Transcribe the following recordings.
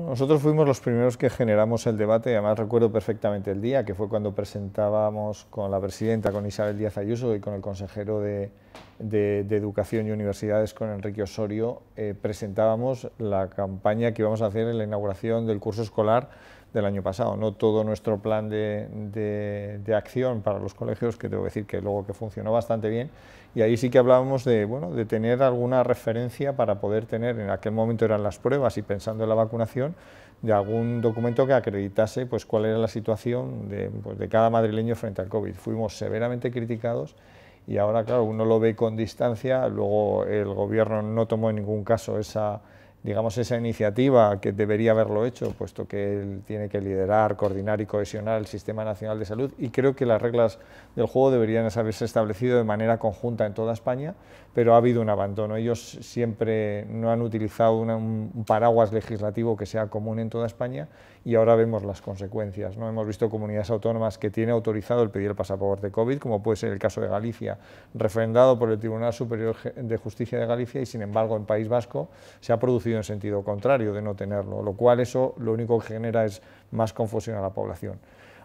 nosotros fuimos los primeros que generamos el debate, además recuerdo perfectamente el día, que fue cuando presentábamos con la presidenta, con Isabel Díaz Ayuso y con el consejero de, Educación y Universidades, con Enrique Osorio, eh, presentábamos la campaña que íbamos a hacer en la inauguración del curso escolar del año pasado. No todo nuestro plan de, acción para los colegios, que debo decir que luego que funcionó bastante bien, y ahí sí que hablábamos de, bueno, de tener alguna referencia para poder tener, en aquel momento eran las pruebas y pensando en la vacunación, de algún documento que acreditase pues, cuál era la situación de, pues, de cada madrileño frente al COVID. Fuimos severamente criticados y ahora, claro, uno lo ve con distancia, luego el gobierno no tomó en ningún caso esa digamos, esa iniciativa que debería haberlo hecho, puesto que él tiene que liderar, coordinar y cohesionar el Sistema Nacional de Salud, y creo que las reglas del juego deberían haberse establecido de manera conjunta en toda España, pero ha habido un abandono. Ellos siempre no han utilizado un paraguas legislativo que sea común en toda España y ahora vemos las consecuencias. ¿no? Hemos visto comunidades autónomas que tienen autorizado el pedir el pasaporte COVID, como puede ser el caso de Galicia, refrendado por el Tribunal Superior de Justicia de Galicia, y sin embargo en País Vasco se ha producido en sentido contrario de no tenerlo, lo cual eso lo único que genera es más confusión a la población.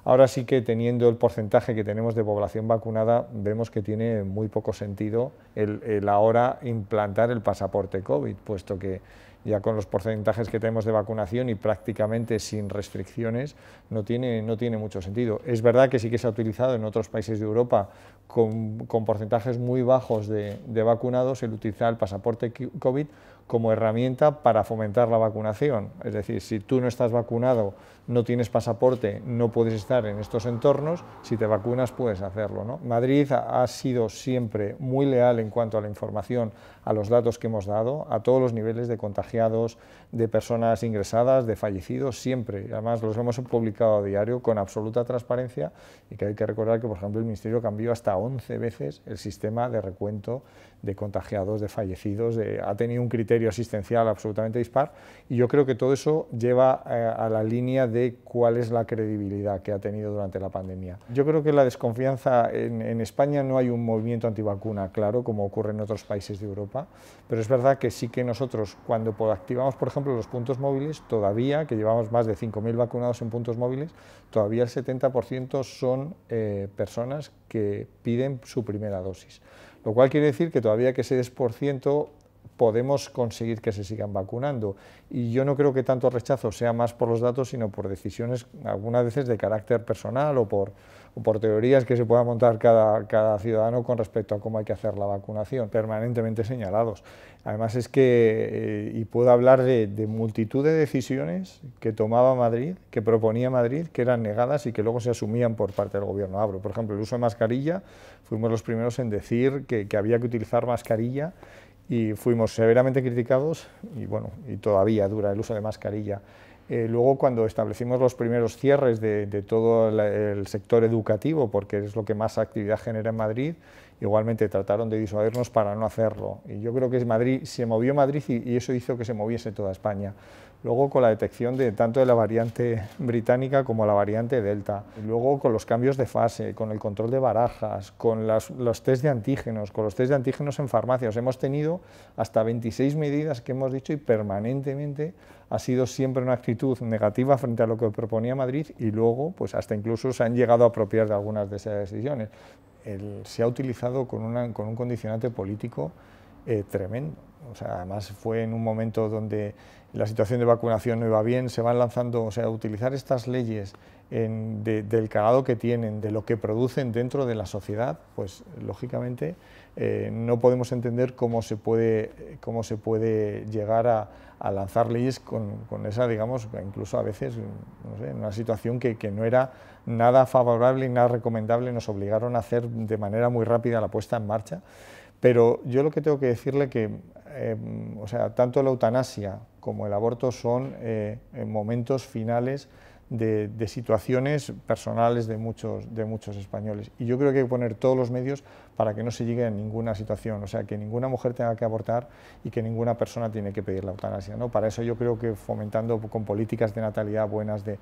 Ahora sí que teniendo el porcentaje que tenemos de población vacunada, vemos que tiene muy poco sentido el, ahora implantar el pasaporte COVID, puesto que ya con los porcentajes que tenemos de vacunación y prácticamente sin restricciones, no tiene, no tiene mucho sentido. Es verdad que sí que se ha utilizado en otros países de Europa con, porcentajes muy bajos de vacunados el utilizar el pasaporte COVID como herramienta para fomentar la vacunación. Es decir, si tú no estás vacunado, no tienes pasaporte, no puedes estar en estos entornos, si te vacunas puedes hacerlo. Madrid ha sido siempre muy leal en cuanto a la información, a los datos que hemos dado, a todos los niveles de contagiados, de personas ingresadas, de fallecidos, siempre. Además, los hemos publicado a diario con absoluta transparencia y que hay que recordar que, por ejemplo, el Ministerio cambió hasta 11 veces el sistema de recuento de contagiados, de fallecidos, ha tenido un criterio asistencial absolutamente dispar, y yo creo que todo eso lleva eh, a la línea de cuál es la credibilidad que ha tenido durante la pandemia. Yo creo que la desconfianza en, España no hay un movimiento antivacuna claro, como ocurre en otros países de Europa, pero es verdad que sí que nosotros, cuando activamos, por ejemplo, los puntos móviles, todavía, que llevamos más de 5.000 vacunados en puntos móviles, todavía el 70% son eh, personas que piden su primera dosis. Lo cual quiere decir que todavía que ese 10% podemos conseguir que se sigan vacunando. Y yo no creo que tanto rechazo sea más por los datos, sino por decisiones algunas veces de carácter personal o por, por teorías que se pueda montar cada, cada, ciudadano con respecto a cómo hay que hacer la vacunación, permanentemente señalados. Además es que, eh, y puedo hablar de, multitud de decisiones que tomaba Madrid, que proponía Madrid, que eran negadas y que luego se asumían por parte del gobierno. Abro, por ejemplo, el uso de mascarilla, fuimos los primeros en decir que, que había que utilizar mascarilla y fuimos severamente criticados y bueno, y todavía dura el uso de mascarilla. Eh, luego cuando establecimos los primeros cierres de, todo el sector educativo, porque es lo que más actividad genera en Madrid, igualmente trataron de disuadirnos para no hacerlo. Y yo creo que Madrid, se movió Madrid y, eso hizo que se moviese toda España. Luego con la detección de tanto de la variante británica como la variante delta. Luego con los cambios de fase, con el control de barajas, con los test de antígenos, con los test de antígenos en farmacias. Hemos tenido hasta 26 medidas que hemos dicho y permanentemente ha sido siempre una actitud negativa frente a lo que proponía Madrid y luego pues hasta incluso se han llegado a apropiar de algunas de esas decisiones se ha utilizado con, un condicionante político eh, tremendo. O además fue en un momento donde la situación de vacunación no iba bien, se van lanzando, o sea, utilizar estas leyes del calado que tienen, de lo que producen dentro de la sociedad, pues lógicamente eh, no podemos entender cómo se puede, llegar a, lanzar leyes con, esa, digamos, incluso a veces, no una situación que, que, no era nada favorable y nada recomendable, nos obligaron a hacer de manera muy rápida la puesta en marcha. Pero yo lo que tengo que decirle que, em, o sea, tanto la eutanasia como el aborto son eh, momentos finales de, situaciones personales de muchos, de muchos españoles. Y yo creo que hay que poner todos los medios para que no se llegue a ninguna situación, o sea, que ninguna mujer tenga que abortar y que ninguna persona tiene que pedir la eutanasia. ¿no? Para eso yo creo que fomentando con políticas de natalidad buenas, de,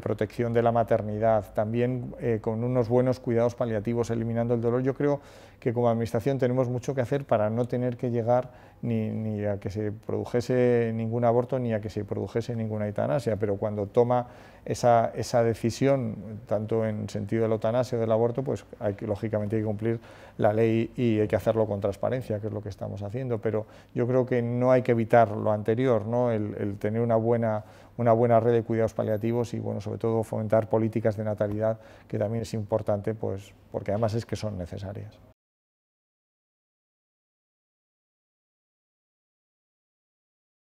protección de la maternidad, también eh, con unos buenos cuidados paliativos, eliminando el dolor, yo creo que como administración tenemos mucho que hacer para no tener que llegar ni, ni a que se produjese ningún aborto ni a que se produjese ninguna eutanasia, pero cuando toma esa, decisión, tanto en sentido del la o del aborto, pues hay que, lógicamente hay que cumplir la ley y hay que hacerlo con transparencia, que es lo que estamos haciendo, pero yo creo que no hay que evitar lo anterior, ¿no? el, tener una buena, red de cuidados paliativos y bueno, sobre todo fomentar políticas de natalidad, que también es importante, pues, porque además es que son necesarias.